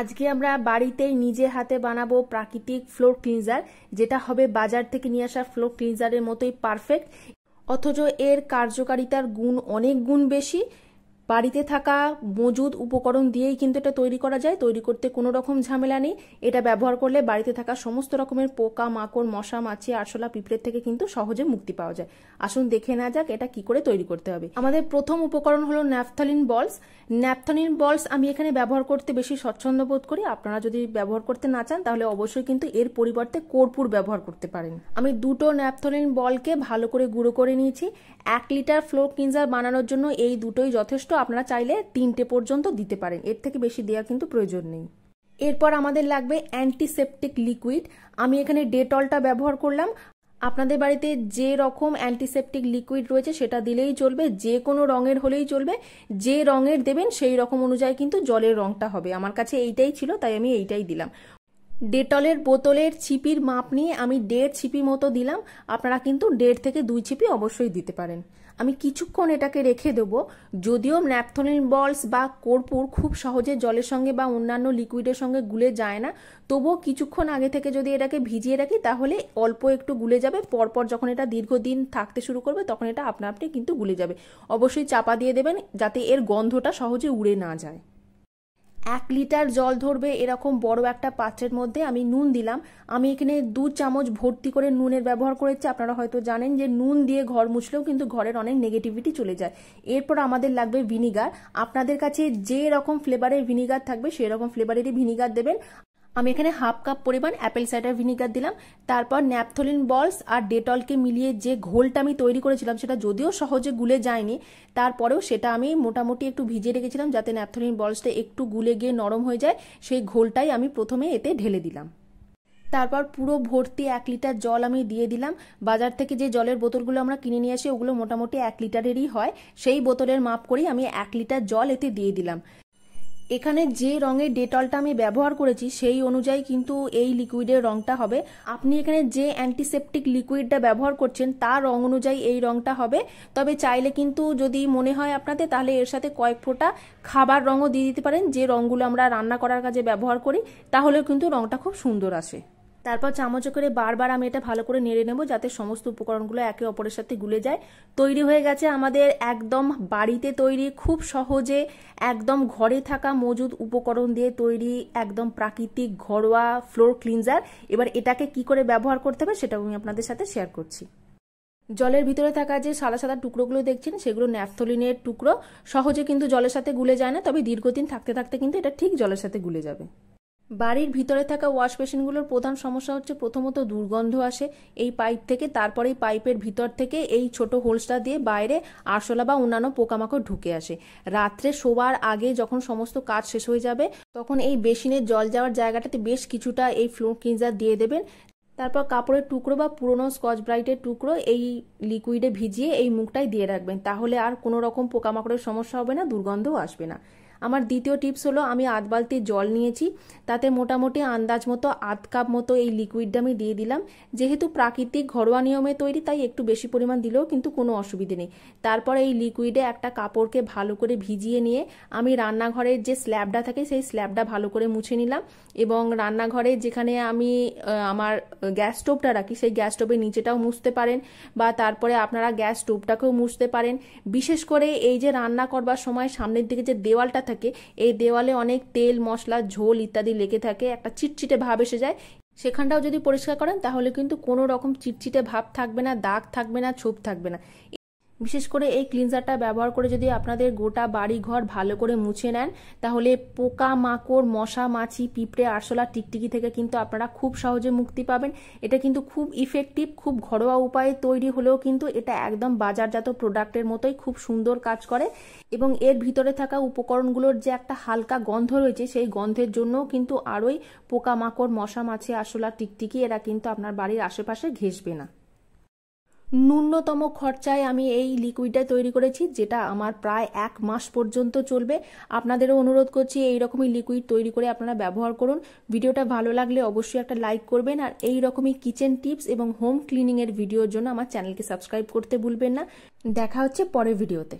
আজকে আমরা বাড়িতেই নিজে হাতে বানাবো প্রাকৃতিক ফ্লোর ক্লিনজার যেটা হবে বাজার থেকে নিয়ে আসা ফ্লোর ক্লিনজারের মতোই পারফেক্ট অথচ এর কার্যকারিতার গুণ অনেক গুণ বেশি বাড়িতে থাকা মজুদ উপকরণ দিয়েই কিন্তু এটা তৈরি করা যায় তৈরি করতে কোনো রকম ঝামেলা নেই এটা ব্যবহার করলে বাড়িতে থাকা সমস্ত রকমের পোকা মাকড় মশা মাছি আরশোলা পিঁপড়ের থেকে কিন্তু সহজে মুক্তি পাওয়া যায় আসুন দেখে না যাক এটা কি করে তৈরি করতে হবে আমাদের প্রথম উপকরণ হলো ন্যাপথলিন বলস ন্যাপথলিন বলস আমি এখানে ব্যবহার করতে বেশি স্বচ্ছন্দ বোধ করি আপনারা যদি ব্যবহার করতে না চান তাহলে অবশ্যই কিন্তু এর পরিবর্তে কর্পূর ব্যবহার করতে পারেন আমি দুটো ন্যাপথলিন বলকে ভালো করে গুঁড়ো করে নিয়েছি এক লিটার ফ্লোর ক্লিনজার বানানোর জন্য এই দুটোই যথেষ্ট আপনারা চাইলে তিনটে পর্যন্ত দিতে পারেন এর থেকে বেশি দেওয়া কিন্তু প্রয়োজন নেই এরপর আমাদের লাগবে অ্যান্টিসেপটিক লিকুইড আমি এখানে ডেটলটা ব্যবহার করলাম আপনাদের বাড়িতে যে রকম অ্যান্টিসেপটিক লিকুইড রয়েছে সেটা দিলেই চলবে যে কোনো রঙের হলেই চলবে যে রঙের দেবেন সেই রকম অনুযায়ী কিন্তু জলের রঙটা হবে আমার কাছে এইটাই ছিল তাই আমি এইটাই দিলাম ডেটলের বোতলের ছিপির মাপ নিয়ে আমি দেড় ছিপি মতো দিলাম আপনারা কিন্তু দেড় থেকে দুই ছিপি অবশ্যই দিতে পারেন আমি কিছুক্ষণ এটাকে রেখে দেব যদিও ন্যাপথলিন বলস বা কর্পূর খুব সহজে জলের সঙ্গে বা অন্যান্য লিকুইডের সঙ্গে গুলে যায় না তবুও কিছুক্ষণ আগে থেকে যদি এটাকে ভিজিয়ে রাখি তাহলে অল্প একটু গুলে যাবে পরপর যখন এটা দীর্ঘদিন থাকতে শুরু করবে তখন এটা আপনা আপনি কিন্তু গুলে যাবে অবশ্যই চাপা দিয়ে দেবেন যাতে এর গন্ধটা সহজে উড়ে না যায় এক লিটার জল ধরবে এরকম বড় একটা পাত্রের মধ্যে আমি নুন দিলাম আমি এখানে দু চামচ ভর্তি করে নুনের ব্যবহার করেছি আপনারা হয়তো জানেন যে নুন দিয়ে ঘর মুছলেও কিন্তু ঘরের অনেক নেগেটিভিটি চলে যায় এরপর আমাদের লাগবে ভিনিগার আপনাদের কাছে যে রকম ফ্লেভারের ভিনিগার থাকবে সেই রকম ফ্লেভারেরই ভিনিগার দেবেন আমি এখানে হাফ কাপ পরিমাণ অ্যাপেল সাইডার ভিনিগার দিলাম তারপর ন্যাপথলিন বলস আর ডেটলকে মিলিয়ে যে ঘোলটা আমি তৈরি করেছিলাম সেটা যদিও সহজে গুলে যায়নি তারপরেও সেটা আমি মোটামুটি একটু ভিজিয়ে রেখেছিলাম যাতে ন্যাপথলিন বলসটা একটু গুলে গিয়ে নরম হয়ে যায় সেই ঘোলটাই আমি প্রথমে এতে ঢেলে দিলাম তারপর পুরো ভর্তি এক লিটার জল আমি দিয়ে দিলাম বাজার থেকে যে জলের বোতলগুলো আমরা কিনে নিয়ে আসি ওগুলো মোটামুটি এক লিটারেরই হয় সেই বোতলের মাপ করেই আমি এক লিটার জল এতে দিয়ে দিলাম এখানে যে রঙের ডেটলটা আমি ব্যবহার করেছি সেই অনুযায়ী কিন্তু এই লিকুইডের রঙটা হবে আপনি এখানে যে অ্যান্টিসেপটিক লিকুইডটা ব্যবহার করছেন তার রং অনুযায়ী এই রঙটা হবে তবে চাইলে কিন্তু যদি মনে হয় আপনাদের তাহলে এর সাথে কয়েক ফোঁটা খাবার রঙও দিয়ে দিতে পারেন যে রঙগুলো আমরা রান্না করার কাজে ব্যবহার করি তাহলেও কিন্তু রঙটা খুব সুন্দর আসে তারপর চামচে করে বারবার আমি এটা ভালো করে নেড়ে নেব যাতে সমস্ত উপকরণগুলো একে অপরের সাথে গুলে যায় তৈরি হয়ে গেছে আমাদের একদম বাড়িতে তৈরি খুব সহজে একদম ঘরে থাকা মজুদ উপকরণ দিয়ে তৈরি একদম প্রাকৃতিক ঘরোয়া ফ্লোর ক্লিনজার এবার এটাকে কি করে ব্যবহার করতে হবে সেটাও আমি আপনাদের সাথে শেয়ার করছি জলের ভিতরে থাকা যে সাদা সাদা টুকরোগুলো দেখছেন সেগুলো ন্যাফথলিনের টুকরো সহজে কিন্তু জলের সাথে গুলে যায় না তবে দীর্ঘদিন থাকতে থাকতে কিন্তু এটা ঠিক জলের সাথে গুলে যাবে বাড়ির ভিতরে থাকা ওয়াশ বেসিনগুলোর প্রধান সমস্যা হচ্ছে প্রথমত দুর্গন্ধ আসে এই পাইপ থেকে তারপরে এই পাইপের ভিতর থেকে এই ছোট হোলসটা দিয়ে বাইরে আরশোলা বা অন্যান্য পোকামাকড় ঢুকে আসে রাত্রে শোবার আগে যখন সমস্ত কাজ শেষ হয়ে যাবে তখন এই বেসিনের জল যাওয়ার জায়গাটাতে বেশ কিছুটা এই ফ্লোর ক্লিনজার দিয়ে দেবেন তারপর কাপড়ের টুকরো বা পুরনো স্কচ ব্রাইটের টুকরো এই লিকুইডে ভিজিয়ে এই মুখটাই দিয়ে রাখবেন তাহলে আর কোনো রকম পোকামাকড়ের সমস্যা হবে না দুর্গন্ধও আসবে না আমার দ্বিতীয় টিপস হলো আমি আধ বালতি জল নিয়েছি তাতে মোটামুটি আন্দাজ মতো আধ কাপ মতো এই লিকুইডটা আমি দিয়ে দিলাম যেহেতু প্রাকৃতিক ঘরোয়া নিয়মে তৈরি তাই একটু বেশি পরিমাণ দিলেও কিন্তু কোনো অসুবিধে নেই তারপরে এই লিকুইডে একটা কাপড়কে ভালো করে ভিজিয়ে নিয়ে আমি রান্নাঘরের যে স্ল্যাবটা থাকে সেই স্ল্যাবটা ভালো করে মুছে নিলাম এবং রান্নাঘরে যেখানে আমি আমার গ্যাস স্টোভটা রাখি সেই গ্যাস স্টোভের নিচেটাও মুছতে পারেন বা তারপরে আপনারা গ্যাস স্টোভটাকেও মুছতে পারেন বিশেষ করে এই যে রান্না করবার সময় সামনের দিকে যে দেওয়ালটা থাকে এই দেওয়ালে অনেক তেল মশলা ঝোল ইত্যাদি লেগে থাকে একটা চিটচিটে ভাব এসে যায় সেখানটাও যদি পরিষ্কার করেন তাহলে কিন্তু কোনো রকম চিটচিটে ভাব থাকবে না দাগ থাকবে না ছোপ থাকবে না বিশেষ করে এই ক্লিনজারটা ব্যবহার করে যদি আপনাদের গোটা বাড়ি ঘর ভালো করে মুছে নেন তাহলে পোকা মাকড় মশা মাছি পিঁপড়ে আরশোলা টিকটিকি থেকে কিন্তু আপনারা খুব সহজে মুক্তি পাবেন এটা কিন্তু খুব ইফেক্টিভ খুব ঘরোয়া উপায়ে তৈরি হলেও কিন্তু এটা একদম বাজারজাত প্রোডাক্টের মতোই খুব সুন্দর কাজ করে এবং এর ভিতরে থাকা উপকরণগুলোর যে একটা হালকা গন্ধ রয়েছে সেই গন্ধের জন্যও কিন্তু আরোই পোকা মাকড় মশা মাছি আরশোলা টিকটিকি এরা কিন্তু আপনার বাড়ির আশেপাশে ঘেসবে না ন্যূনতম খরচায় আমি এই লিকুইডটা তৈরি করেছি যেটা আমার প্রায় এক মাস পর্যন্ত চলবে আপনাদেরও অনুরোধ করছি এই রকমই লিকুইড তৈরি করে আপনারা ব্যবহার করুন ভিডিওটা ভালো লাগলে অবশ্যই একটা লাইক করবেন আর এই রকমই কিচেন টিপস এবং হোম ক্লিনিংয়ের ভিডিওর জন্য আমার চ্যানেলকে সাবস্ক্রাইব করতে ভুলবেন না দেখা হচ্ছে পরের ভিডিওতে